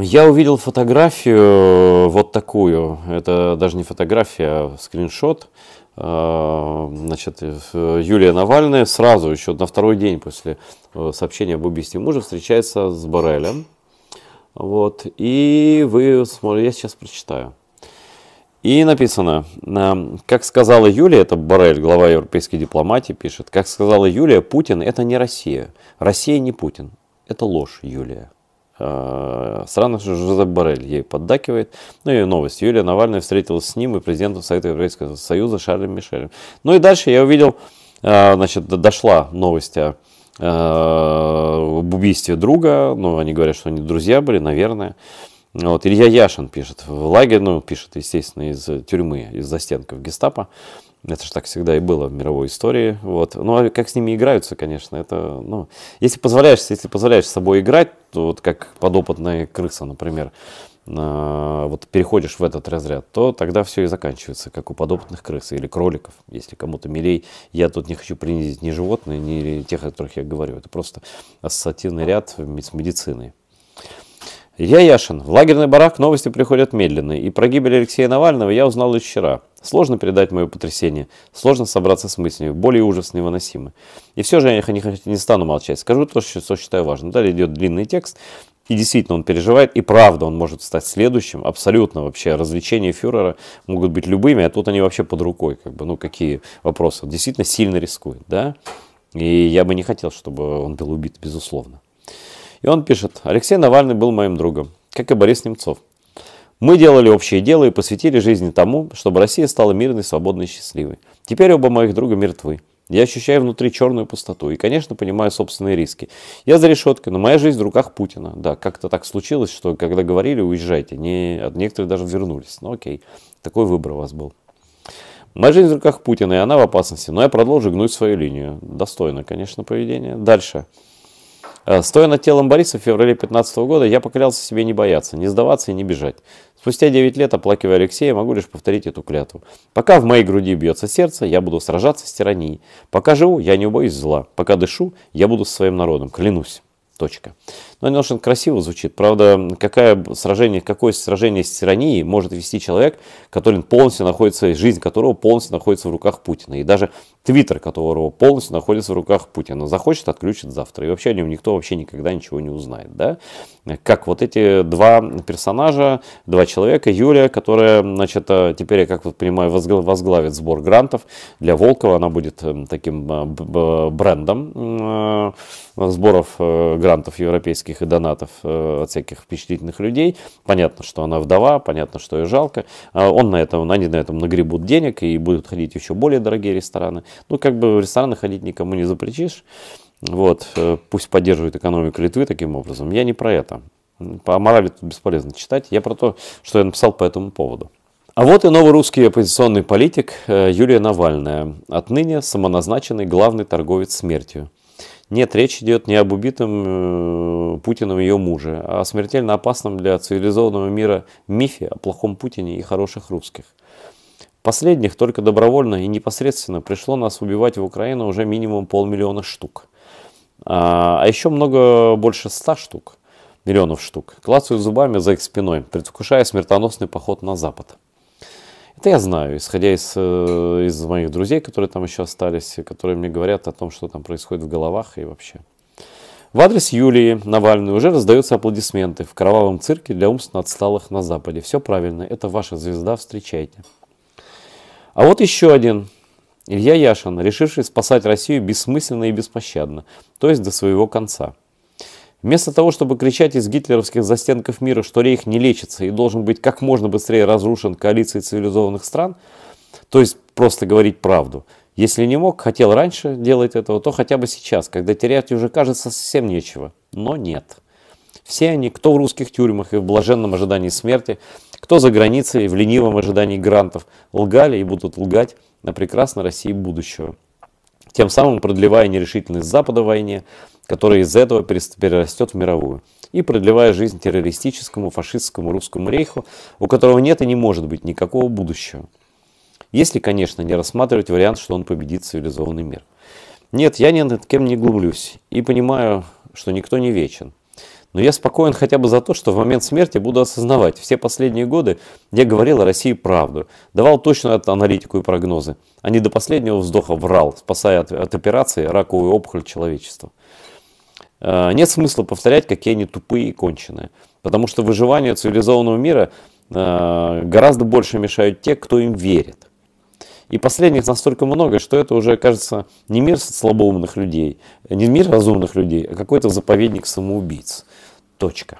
Я увидел фотографию э, вот такую. Это даже не фотография, а скриншот. Э, значит, Юлия Навальная сразу, еще на второй день после э, сообщения об убийстве мужа, встречается с Барелем. Вот. И вы смотрите, я сейчас прочитаю. И написано, как сказала Юлия, это Барель, глава европейской дипломатии, пишет, как сказала Юлия, Путин это не Россия. Россия не Путин. Это ложь, Юлия. Э, Странно, что Жозеп Барель ей поддакивает. Ну и новость. Юлия Навальная встретилась с ним и президентом Совета Европейского Союза Шарлем Мишелем. Ну и дальше я увидел, э, значит, дошла новость о э, об убийстве друга. Ну, они говорят, что они друзья были, наверное. Вот, Илья Яшин пишет в лагерь, ну, пишет, естественно, из тюрьмы, из застенков гестапо. Это же так всегда и было в мировой истории. Вот. Ну, а как с ними играются, конечно, это, ну, если позволяешь, если позволяешь с собой играть, то вот как подопытная крыса, например, а, вот переходишь в этот разряд, то тогда все и заканчивается, как у подопытных крыс или кроликов, если кому-то милей. Я тут не хочу принизить ни животные, ни тех, о которых я говорю. Это просто ассоциативный ряд с медициной. Я Яшин. В лагерный барак новости приходят медленно, и про гибель Алексея Навального я узнал лишь вчера. Сложно передать мое потрясение, сложно собраться с мыслями, Более и ужас невыносимы. И все же я не, не стану молчать, скажу то, что считаю важным. Далее идет длинный текст, и действительно он переживает, и правда он может стать следующим, абсолютно вообще. Развлечения фюрера могут быть любыми, а тут они вообще под рукой, как бы, ну какие вопросы. Он действительно сильно рискует, да? И я бы не хотел, чтобы он был убит, безусловно. И он пишет, Алексей Навальный был моим другом, как и Борис Немцов. Мы делали общее дело и посвятили жизни тому, чтобы Россия стала мирной, свободной и счастливой. Теперь оба моих друга мертвы. Я ощущаю внутри черную пустоту и, конечно, понимаю собственные риски. Я за решеткой, но моя жизнь в руках Путина. Да, как-то так случилось, что когда говорили уезжайте, не, некоторые даже вернулись. Ну окей, такой выбор у вас был. Моя жизнь в руках Путина, и она в опасности, но я продолжу гнуть свою линию. Достойно, конечно, поведение. Дальше. Э, стоя над телом Бориса в феврале 2015 года, я поклялся себе не бояться, не сдаваться и не бежать. Спустя 9 лет, оплакивая Алексея, могу лишь повторить эту клятву. Пока в моей груди бьется сердце, я буду сражаться с тиранией. Пока живу, я не убоюсь зла. Пока дышу, я буду со своим народом. Клянусь. Точка. Но ну, очень красиво звучит. Правда, какое сражение, какое сражение с тиранией может вести человек, который полностью находится, жизнь которого полностью находится в руках Путина. И даже твиттер которого полностью находится в руках Путина. Захочет, отключит завтра. И вообще о нем никто вообще никогда ничего не узнает. Да? Как вот эти два персонажа, два человека, Юлия, которая, значит, э, теперь, я как вот понимаю, возглавит сбор грантов для Волкова. Она будет э, таким э, брендом сборов грантов европейских подписках и донатов э, от всяких впечатлительных людей. Понятно, что она вдова, понятно, что ее жалко. А он на этом, они на этом нагребут денег и будут ходить еще более дорогие рестораны. Ну, как бы в рестораны ходить никому не запретишь. Вот, э, пусть поддерживает экономику Литвы таким образом. Я не про это. По морали тут бесполезно читать. Я про то, что я написал по этому поводу. А вот и новый русский оппозиционный политик э, Юлия Навальная, отныне самоназначенный главный торговец смертью. Нет, речь идет не об убитом э, Путиным ее муже, а о смертельно опасном для цивилизованного мира мифе о плохом Путине и хороших русских. Последних только добровольно и непосредственно пришло нас убивать в Украину уже минимум полмиллиона штук. А, а еще много больше ста штук, миллионов штук, клацают зубами за их спиной, предвкушая смертоносный поход на Запад. Это я знаю, исходя из, э, из моих друзей, которые там еще остались, которые мне говорят о том, что там происходит в головах и вообще. В адрес Юлии Навальной уже раздаются аплодисменты в кровавом цирке для умственно отсталых на Западе. Все правильно, это ваша звезда, встречайте. А вот еще один. Илья Яшин, решивший спасать Россию бессмысленно и беспощадно, то есть до своего конца – Вместо того, чтобы кричать из гитлеровских застенков мира, что рейх не лечится и должен быть как можно быстрее разрушен коалицией цивилизованных стран, то есть просто говорить правду, если не мог, хотел раньше делать этого, то хотя бы сейчас, когда терять уже кажется совсем нечего. Но нет. Все они, кто в русских тюрьмах и в блаженном ожидании смерти, кто за границей и в ленивом ожидании грантов, лгали и будут лгать на прекрасной России будущего. Тем самым продлевая нерешительность Запада в войне, которая из этого перерастет в мировую, и продлевая жизнь террористическому фашистскому русскому рейху, у которого нет и не может быть никакого будущего. Если, конечно, не рассматривать вариант, что он победит цивилизованный мир. Нет, я ни над кем не глумлюсь и понимаю, что никто не вечен. Но я спокоен хотя бы за то, что в момент смерти буду осознавать. Все последние годы я говорил о России правду, давал точную аналитику и прогнозы, а не до последнего вздоха врал, спасая от, от операции раковую опухоль человечества. Э, нет смысла повторять, какие они тупые и конченые. Потому что выживание цивилизованного мира э, гораздо больше мешают те, кто им верит. И последних настолько много, что это уже, кажется, не мир слабоумных людей, не мир разумных людей, а какой-то заповедник самоубийц. Точка.